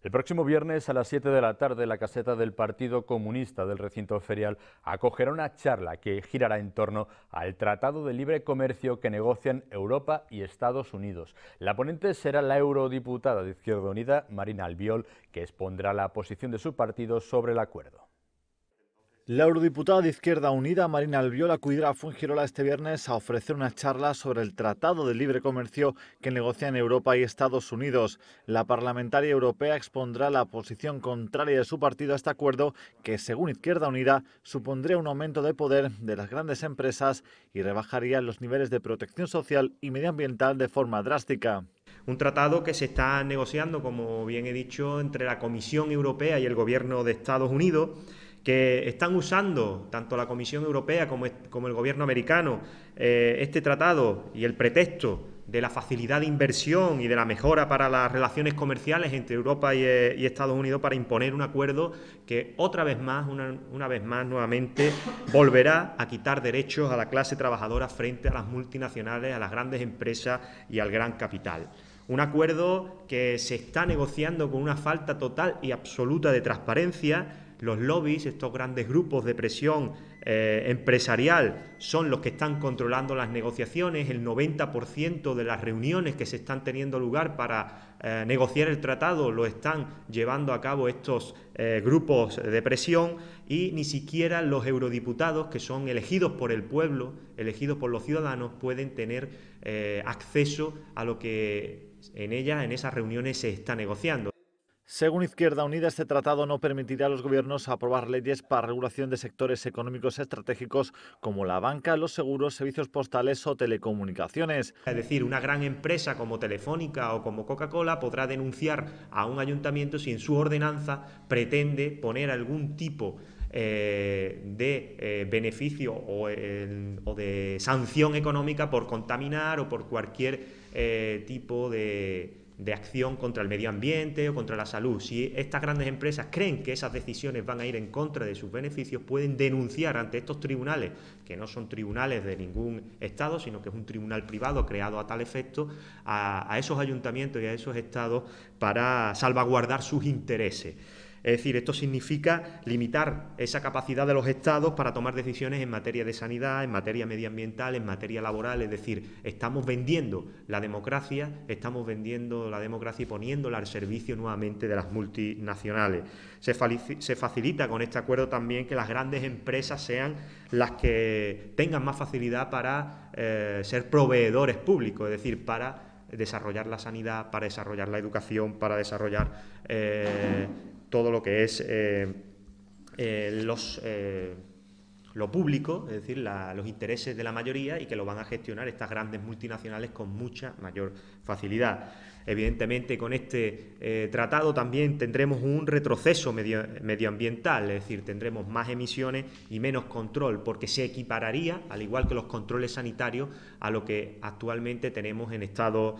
El próximo viernes a las 7 de la tarde la caseta del Partido Comunista del recinto ferial acogerá una charla que girará en torno al Tratado de Libre Comercio que negocian Europa y Estados Unidos. La ponente será la eurodiputada de Izquierda Unida, Marina Albiol, que expondrá la posición de su partido sobre el acuerdo. La eurodiputada de Izquierda Unida, Marina Albiol, acudirá a Fungirola este viernes a ofrecer una charla sobre el Tratado de Libre Comercio que negocian Europa y Estados Unidos. La parlamentaria europea expondrá la posición contraria de su partido a este acuerdo que, según Izquierda Unida, supondría un aumento de poder de las grandes empresas y rebajaría los niveles de protección social y medioambiental de forma drástica. Un tratado que se está negociando, como bien he dicho, entre la Comisión Europea y el Gobierno de Estados Unidos que están usando tanto la Comisión Europea como, el gobierno americano eh, este tratado y el pretexto de la facilidad de inversión y de la mejora para las relaciones comerciales entre Europa y, eh, Estados Unidos para imponer un acuerdo que otra vez más, una, vez más nuevamente, volverá a quitar derechos a la clase trabajadora frente a las multinacionales, a las grandes empresas y al gran capital. Un acuerdo que se está negociando con una falta total y absoluta de transparencia los lobbies, estos grandes grupos de presión eh, empresarial, son los que están controlando las negociaciones, el 90% de las reuniones que se están teniendo lugar para eh, negociar el tratado lo están llevando a cabo estos eh, grupos de presión y ni siquiera los eurodiputados, que son elegidos por el pueblo, elegidos por los ciudadanos, pueden tener acceso a lo que en ellas, en esas reuniones, se está negociando. Según Izquierda Unida, este tratado no permitirá a los gobiernos aprobar leyes para regulación de sectores económicos estratégicos como la banca, los seguros, servicios postales o telecomunicaciones. Es decir, una gran empresa como Telefónica o como Coca-Cola podrá denunciar a un ayuntamiento si en su ordenanza pretende poner algún tipo de eh, de eh, beneficio o, de sanción económica por contaminar o por cualquier eh, tipo de, acción contra el medio ambiente o contra la salud. Si estas grandes empresas creen que esas decisiones van a ir en contra de sus beneficios, pueden denunciar ante estos tribunales, que no son tribunales de ningún Estado, sino que es un tribunal privado creado a tal efecto, a esos ayuntamientos y a esos Estados para salvaguardar sus intereses. Es decir, esto significa limitar esa capacidad de los estados para tomar decisiones en materia de sanidad, en materia medioambiental, en materia laboral. Es decir, estamos vendiendo la democracia, estamos vendiendo la democracia y poniéndola al servicio nuevamente de las multinacionales. Se, facilita con este acuerdo también que las grandes empresas sean las que tengan más facilidad para eh, ser proveedores públicos, es decir, para desarrollar la sanidad, para desarrollar la educación, para desarrollar eh, todo lo que es eh, eh, eh, lo público, es decir, los intereses de la mayoría y que lo van a gestionar estas grandes multinacionales con mucha mayor facilidad. Evidentemente, con este tratado también tendremos un retroceso medioambiental, es decir, tendremos más emisiones y menos control, porque se equipararía, al igual que los controles sanitarios, a lo que actualmente tenemos en Estados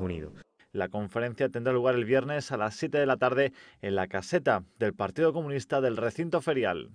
Unidos. La conferencia tendrá lugar el viernes a las 7 de la tarde en la caseta del Partido Comunista del recinto ferial.